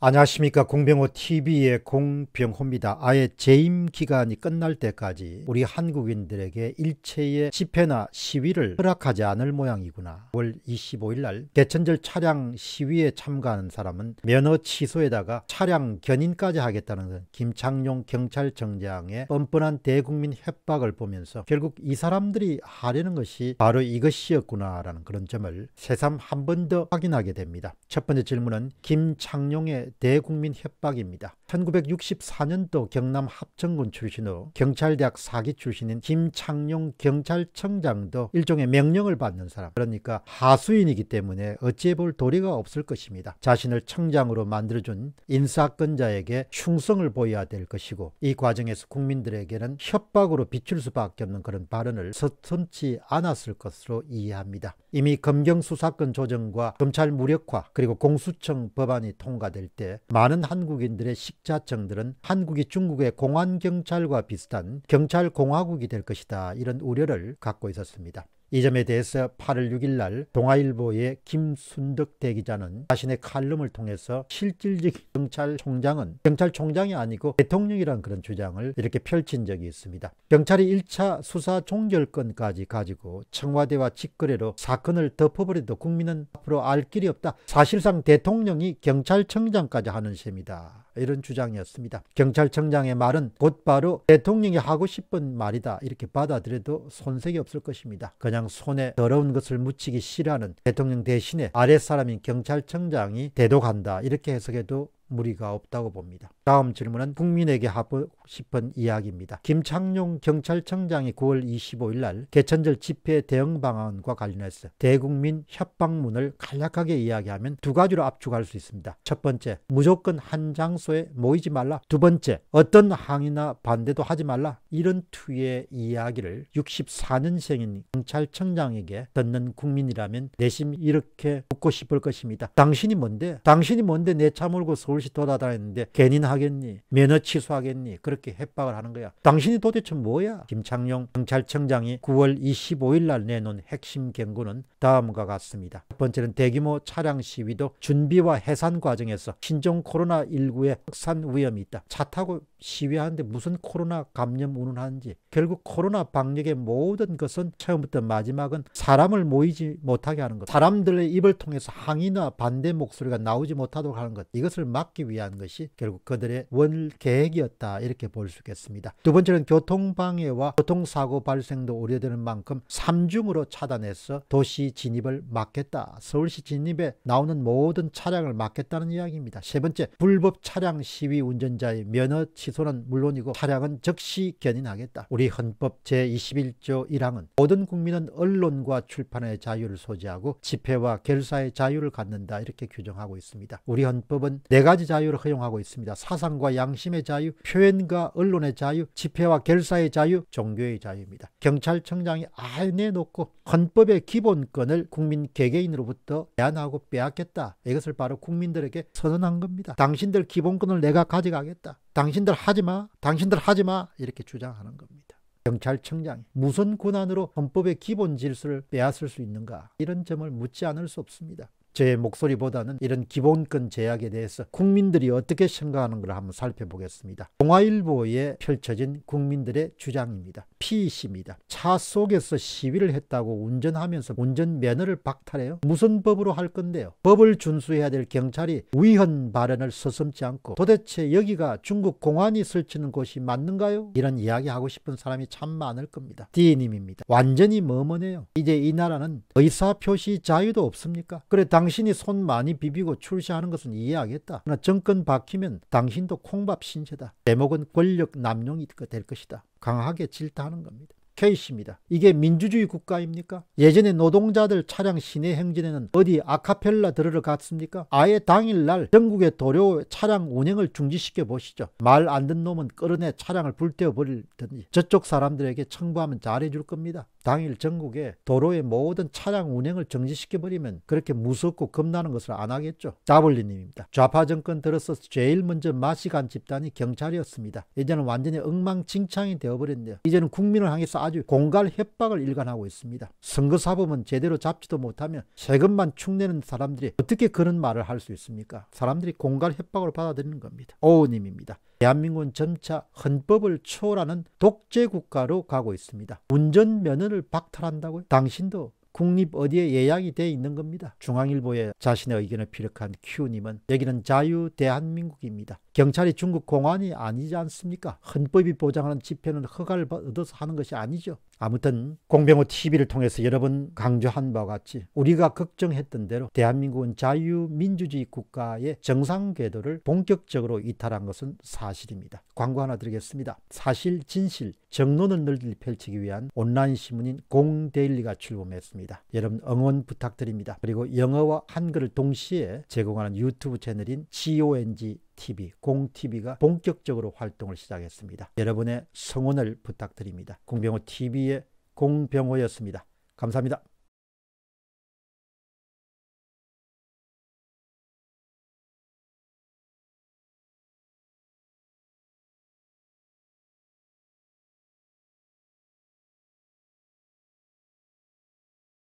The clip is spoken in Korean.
안녕하십니까 공병호TV의 공병호입니다. 아예 재임 기간이 끝날 때까지 우리 한국인들에게 일체의 집회나 시위를 허락하지 않을 모양이구나. 5월 25일 날 개천절 차량 시위에 참가하는 사람은 면허 취소에다가 차량 견인까지 하겠다는 김창룡 경찰청장의 뻔뻔한 대국민 협박을 보면서 결국 이 사람들이 하려는 것이 바로 이것이었구나라는 그런 점을 새삼 한 번 더 확인하게 됩니다. 첫 번째 질문은 김창룡의 대국민 협박입니다. 1964년도 경남 합천군 출신으로 경찰대학 사기 출신인 김창룡 경찰청장도 일종의 명령을 받는 사람 그러니까 하수인이기 때문에 어찌해 볼 도리가 없을 것입니다. 자신을 청장으로 만들어준 인사권자에게 충성을 보여야 될 것이고 이 과정에서 국민들에게는 협박으로 비출 수밖에 없는 그런 발언을 서슴치 않았을 것으로 이해합니다. 이미 검경수사권 조정과 검찰 무력화 그리고 공수청 법안이 통과될 때 많은 한국인들의 식 자청들은 한국이 중국의 공안경찰과 비슷한 경찰공화국이 될 것이다 이런 우려를 갖고 있었습니다. 이 점에 대해서 8월 6일 날 동아일보의 김순덕 대기자는 자신의 칼럼을 통해서 실질적인 경찰총장은 경찰총장이 아니고 대통령이란 그런 주장을 이렇게 펼친 적이 있습니다. 경찰이 1차 수사 종결권까지 가지고 청와대와 직거래로 사건을 덮어버려도 국민은 앞으로 알 길이 없다. 사실상 대통령이 경찰청장까지 하는 셈이다. 이런 주장이었습니다. 경찰청장의 말은 곧바로 대통령이 하고 싶은 말이다 이렇게 받아들여도 손색이 없을 것입니다. 그냥 손에 더러운 것을 묻히기 싫어하는 대통령 대신에 아랫사람인 경찰청장이 대독한다 이렇게 해석해도 무리가 없다고 봅니다. 다음 질문은 국민에게 하고 싶은 이야기입니다. 김창룡 경찰청장이 9월 25일 날 개천절 집회 대응 방안과 관련해서 대국민 협박문을 간략하게 이야기하면 두 가지로 압축할 수 있습니다. 첫 번째, 무조건 한 장소에 모이지 말라. 두 번째, 어떤 항의나 반대도 하지 말라. 이런 투의 이야기를 64년생인 경찰청장에게 듣는 국민이라면 내심 이렇게 묻고 싶을 것입니다. 당신이 뭔데? 당신이 뭔데 내 차 몰고 서울시 돌아다녔는데 괜히 하 하겠니 면허 취소하겠니? 그렇게 협박을 하는 거야. 당신이 도대체 뭐야? 김창룡 경찰청장이 9월 25일 날 내놓은 핵심 경고는 다음과 같습니다. 첫 번째는 대규모 차량 시위도 준비와 해산 과정에서 신종 코로나19의 확산 위험이 있다. 차 타고 시위하는데 무슨 코로나 감염 운운하는지 결국 코로나 방역의 모든 것은 처음부터 마지막은 사람을 모이지 못하게 하는 것 사람들의 입을 통해서 항의나 반대 목소리가 나오지 못하도록 하는 것 이것을 막기 위한 것이 결국 그들의 원 계획이었다 이렇게 볼 수 있겠습니다 두 번째는 교통방해와 교통사고 발생도 우려되는 만큼 삼중으로 차단해서 도시 진입을 막겠다 서울시 진입에 나오는 모든 차량을 막겠다는 이야기입니다 세 번째 불법 차량 시위 운전자의 면허 취 취소는 물론이고 차량은 즉시 견인하겠다. 우리 헌법 제21조 1항은 모든 국민은 언론과 출판의 자유를 소지하고 집회와 결사의 자유를 갖는다 이렇게 규정하고 있습니다. 우리 헌법은 네 가지 자유를 허용하고 있습니다. 사상과 양심의 자유, 표현과 언론의 자유, 집회와 결사의 자유, 종교의 자유입니다. 경찰청장이 안예 내놓고 헌법의 기본권을 국민 개개인으로부터 제한하고 빼앗겠다. 이것을 바로 국민들에게 선언한 겁니다. 당신들 기본권을 내가 가져가겠다. 당신들 하지마 당신들 하지마 이렇게 주장하는 겁니다. 경찰청장이 무슨 권한으로 헌법의 기본 질서를 빼앗을 수 있는가 이런 점을 묻지 않을 수 없습니다. 제 목소리보다는 이런 기본권 제약에 대해서 국민들이 어떻게 생각하는걸 한번 살펴보겠습니다. 동아일보에 펼쳐진 국민들의 주장입니다. P 시입니다차 속에서 시위를 했다고 운전하면서 운전 면허를 박탈해요? 무슨 법으로 할 건데요? 법을 준수해야 될 경찰이 위헌 발언을 서슴지 않고 도대체 여기가 중국 공안이 설치는 곳이 맞는가요? 이런 이야기하고 싶은 사람이 참 많을 겁니다. D님입니다. 완전히 머머네요. 이제 이 나라는 의사표시 자유도 없습니까? 그래 당 당신이 손 많이 비비고 출시하는 것은 이해하겠다. 그러나 정권 박히면 당신도 콩밥 신세다. 대목은 권력 남용이 그 될 것이다. 강하게 질타하는 겁니다. 케이스입니다. 이게 민주주의 국가입니까? 예전에 노동자들 차량 시내 행진에는 어디 아카펠라 들으러 갔습니까? 아예 당일날 전국의 도로 차량 운행을 중지시켜 보시죠. 말 안 듣는 놈은 끌어내 차량을 불태워버릴 테니 저쪽 사람들에게 청부하면 잘해줄 겁니다. 당일 전국에 도로의 모든 차량 운행을 정지시켜버리면 그렇게 무섭고 겁나는 것을 안 하겠죠. 자블리님입니다. 좌파 정권 들어서 제일 먼저 마시간 집단이 경찰이었습니다. 이제는 완전히 엉망진창이 되어버렸네요. 이제는 국민을 향해서 아주 공갈 협박을 일관하고 있습니다. 선거사범은 제대로 잡지도 못하면 세금만 축내는 사람들이 어떻게 그런 말을 할 수 있습니까? 사람들이 공갈 협박을 받아들이는 겁니다. 오우님입니다. 대한민국은 점차 헌법을 초월하는 독재 국가로 가고 있습니다. 운전 면허를 국가를 박탈한다고요? 당신도 국립 어디에 예약이 돼 있는 겁니다. 중앙일보에 자신의 의견을 피력한 큐님은 여기는 자유 대한민국입니다. 경찰이 중국 공안이 아니지 않습니까? 헌법이 보장하는 집회는 허가를 얻어서 하는 것이 아니죠. 아무튼 공병호 TV를 통해서 여러 분 강조한 바와 같이 우리가 걱정했던 대로 대한민국은 자유민주주의 국가의 정상 궤도를 본격적으로 이탈한 것은 사실입니다. 광고 하나 드리겠습니다. 사실, 진실, 정론을 늘리 펼치기 위한 온라인 신문인 공데일리가 출범했습니다. 여러분 응원 부탁드립니다. 그리고 영어와 한글을 동시에 제공하는 유튜브 채널인 GONG TV, 공TV가 본격적으로 활동을 시작했습니다. 여러분의 성원을 부탁드립니다. 공병호 TV의 공병호였습니다. 감사합니다.